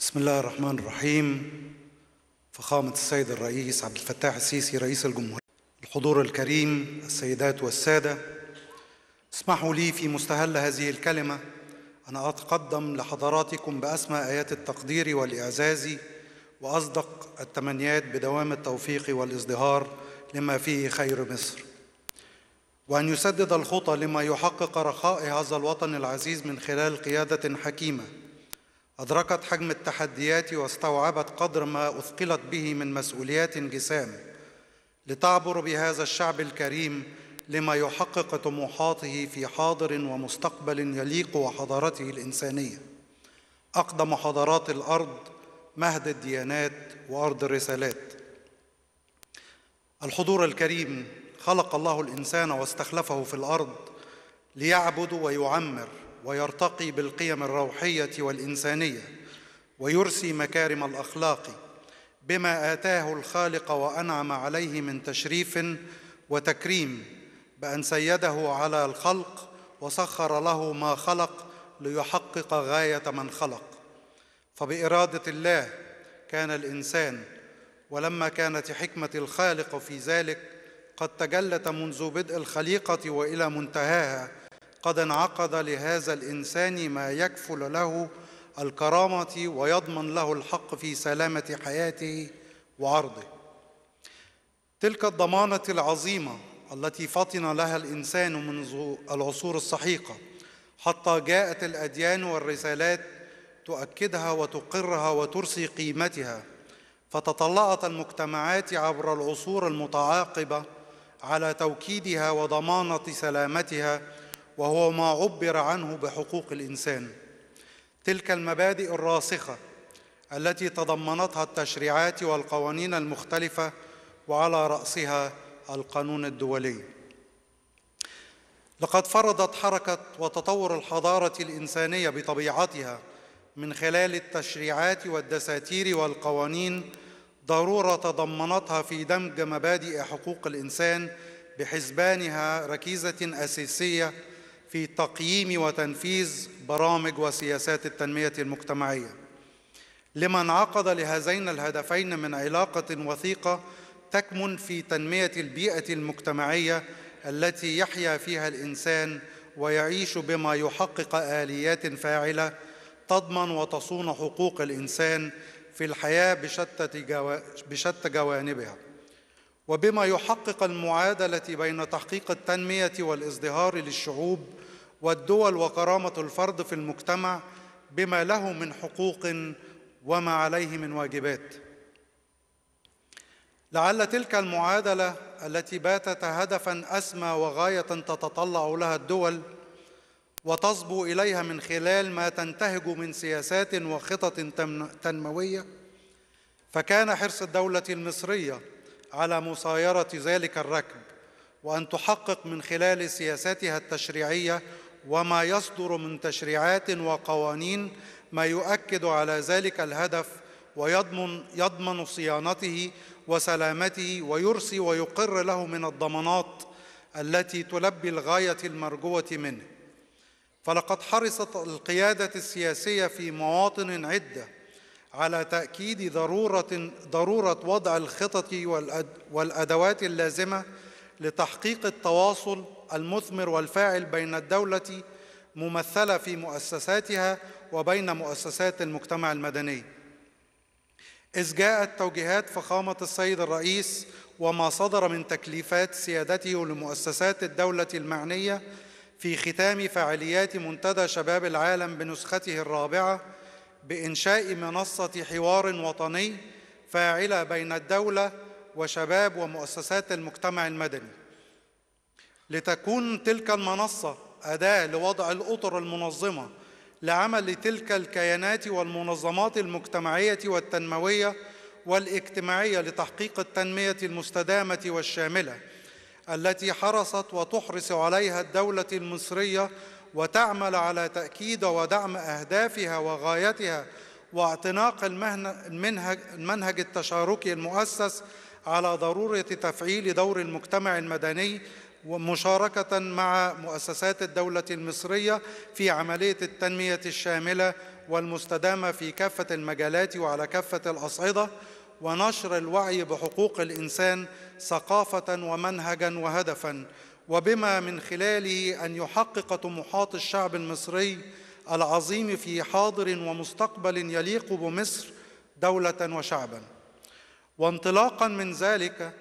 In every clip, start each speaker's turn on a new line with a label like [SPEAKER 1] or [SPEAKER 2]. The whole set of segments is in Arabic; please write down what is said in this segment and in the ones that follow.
[SPEAKER 1] بسم الله الرحمن الرحيم فخامة السيد الرئيس عبد الفتاح السيسي رئيس الجمهورية الحضور الكريم السيدات والسادة اسمحوا لي في مستهل هذه الكلمة أن أتقدم لحضراتكم بأسمى آيات التقدير والإعزاز وأصدق التمنيات بدوام التوفيق والازدهار لما فيه خير مصر وأن يسدد الخطى لما يحقق رخاء هذا الوطن العزيز من خلال قيادة حكيمة أدركت حجم التحديات واستوعبت قدر ما أثقلت به من مسؤوليات جسام لتعبر بهذا الشعب الكريم لما يحقق طموحاته في حاضر ومستقبل يليق وحضارته الإنسانية أقدم حضارات الأرض مهد الديانات وأرض الرسالات الحضور الكريم خلق الله الإنسان واستخلفه في الأرض ليعبد ويعمر ويرتقي بالقيم الروحيه والانسانيه ويرسي مكارم الاخلاق بما اتاه الخالق وانعم عليه من تشريف وتكريم بان سيده على الخلق وسخر له ما خلق ليحقق غايه من خلق فباراده الله كان الانسان ولما كانت حكمه الخالق في ذلك قد تجلت منذ بدء الخليقه والى منتهاها قد انعقد لهذا الانسان ما يكفل له الكرامه ويضمن له الحق في سلامه حياته وعرضه تلك الضمانه العظيمه التي فطن لها الانسان منذ العصور السحيقه حتى جاءت الاديان والرسالات تؤكدها وتقرها وترسي قيمتها فتطلعت المجتمعات عبر العصور المتعاقبه على توكيدها وضمانه سلامتها وهو ما عبر عنه بحقوق الانسان تلك المبادئ الراسخه التي تضمنتها التشريعات والقوانين المختلفه وعلى راسها القانون الدولي لقد فرضت حركه وتطور الحضاره الانسانيه بطبيعتها من خلال التشريعات والدساتير والقوانين ضروره تضمنتها في دمج مبادئ حقوق الانسان بحسبانها ركيزه اساسيه في تقييم وتنفيذ برامج وسياسات التنمية المجتمعية لما انعقد لهذين الهدفين من علاقة وثيقة تكمن في تنمية البيئة المجتمعية التي يحيا فيها الإنسان ويعيش بما يحقق آليات فاعلة تضمن وتصون حقوق الإنسان في الحياة بشتى, بشتى جوانبها وبما يحقق المعادله بين تحقيق التنميه والازدهار للشعوب والدول وكرامه الفرد في المجتمع بما له من حقوق وما عليه من واجبات لعل تلك المعادله التي باتت هدفا اسمى وغايه تتطلع لها الدول وتصبو اليها من خلال ما تنتهج من سياسات وخطط تنمويه فكان حرص الدوله المصريه على مصايره ذلك الركب وان تحقق من خلال سياساتها التشريعيه وما يصدر من تشريعات وقوانين ما يؤكد على ذلك الهدف ويضمن يضمن صيانته وسلامته ويرسي ويقر له من الضمانات التي تلبي الغايه المرجوه منه فلقد حرصت القياده السياسيه في مواطن عده على تأكيد ضرورة ضرورة وضع الخطط والأدوات اللازمة لتحقيق التواصل المثمر والفاعل بين الدولة ممثلة في مؤسساتها وبين مؤسسات المجتمع المدني. إذ جاءت توجيهات فخامة السيد الرئيس وما صدر من تكليفات سيادته لمؤسسات الدولة المعنية في ختام فعاليات منتدى شباب العالم بنسخته الرابعة بإنشاء منصة حوار وطني فاعلة بين الدولة وشباب ومؤسسات المجتمع المدني لتكون تلك المنصة أداة لوضع الأطر المنظمة لعمل تلك الكيانات والمنظمات المجتمعية والتنموية والاجتماعية لتحقيق التنمية المستدامة والشاملة التي حرصت وتحرص عليها الدولة المصرية وتعمل على تأكيد ودعم أهدافها وغايتها واعتناق المنهج, التشاركي المؤسس على ضرورة تفعيل دور المجتمع المدني ومشاركة مع مؤسسات الدولة المصرية في عملية التنمية الشاملة والمستدامة في كافة المجالات وعلى كافة الأصعدة ونشر الوعي بحقوق الإنسان ثقافة ومنهجا وهدفا وبما من خلاله أن يحقق طموحات الشعب المصري العظيم في حاضر ومستقبل يليق بمصر دولة وشعبا وانطلاقا من ذلك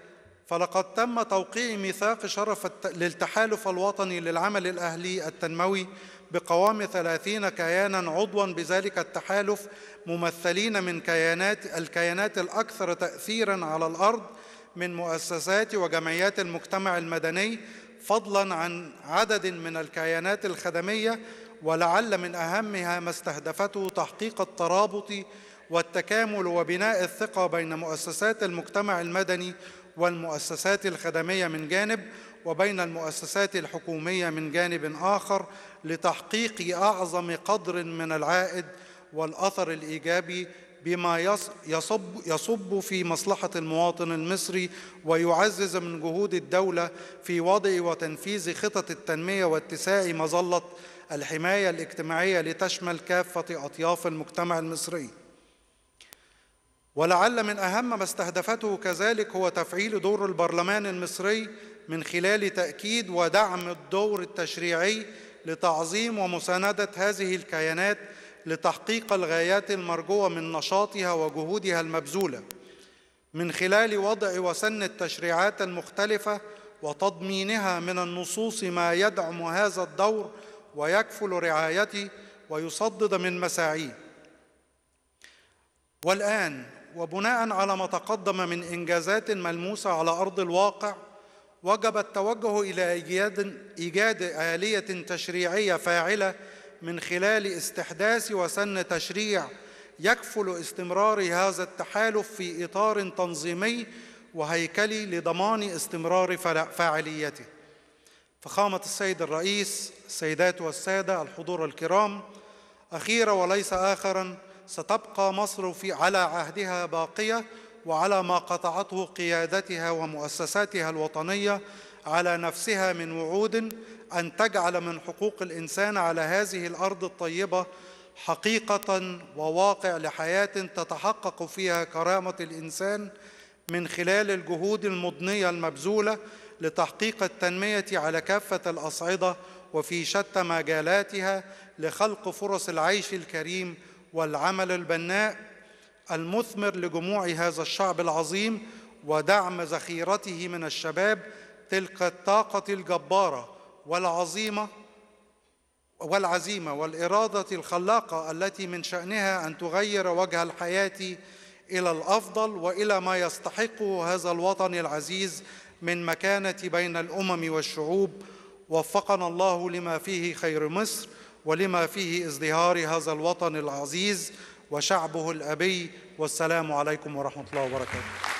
[SPEAKER 1] فلقد تم توقيع ميثاق شرف للتحالف الوطني للعمل الأهلي التنموي بقوام ثلاثين كيانا عضوا بذلك التحالف ممثلين من كيانات الكيانات الأكثر تأثيرا على الأرض من مؤسسات وجمعيات المجتمع المدني فضلا عن عدد من الكيانات الخدميه ولعل من اهمها ما استهدفته تحقيق الترابط والتكامل وبناء الثقه بين مؤسسات المجتمع المدني والمؤسسات الخدميه من جانب وبين المؤسسات الحكوميه من جانب اخر لتحقيق اعظم قدر من العائد والاثر الايجابي بما يصب, يصب في مصلحة المواطن المصري ويعزز من جهود الدولة في وضع وتنفيذ خطط التنمية واتساع مظلة الحماية الاجتماعية لتشمل كافة أطياف المجتمع المصري ولعل من أهم ما استهدفته كذلك هو تفعيل دور البرلمان المصري من خلال تأكيد ودعم الدور التشريعي لتعظيم ومساندة هذه الكيانات لتحقيق الغايات المرجوة من نشاطها وجهودها المبذولة من خلال وضع وسن التشريعات المختلفة وتضمينها من النصوص ما يدعم هذا الدور ويكفل رعايته ويصدد من مساعيه والآن وبناء على ما تقدم من إنجازات ملموسة على أرض الواقع وجب التوجه إلى إيجاد, إيجاد آلية تشريعية فاعلة من خلال استحداث وسن تشريع يكفل استمرار هذا التحالف في إطار تنظيمي وهيكلي لضمان استمرار فاعليته فخامة السيد الرئيس السيدات والسادة الحضور الكرام أخيرا وليس آخرا ستبقى مصر في على عهدها باقية وعلى ما قطعته قيادتها ومؤسساتها الوطنية على نفسها من وعود أن تجعل من حقوق الإنسان على هذه الأرض الطيبة حقيقة وواقع لحياة تتحقق فيها كرامة الإنسان من خلال الجهود المضنية المبذولة لتحقيق التنمية على كافة الأصعدة وفي شتى مجالاتها لخلق فرص العيش الكريم والعمل البناء المثمر لجموع هذا الشعب العظيم ودعم ذخيرته من الشباب تلك الطاقة الجبارة والعظيمة والعزيمة والإرادة الخلاقة التي من شأنها أن تغير وجه الحياة إلى الأفضل وإلى ما يستحقه هذا الوطن العزيز من مكانة بين الأمم والشعوب وفقنا الله لما فيه خير مصر ولما فيه ازدهار هذا الوطن العزيز وشعبه الأبي والسلام عليكم ورحمة الله وبركاته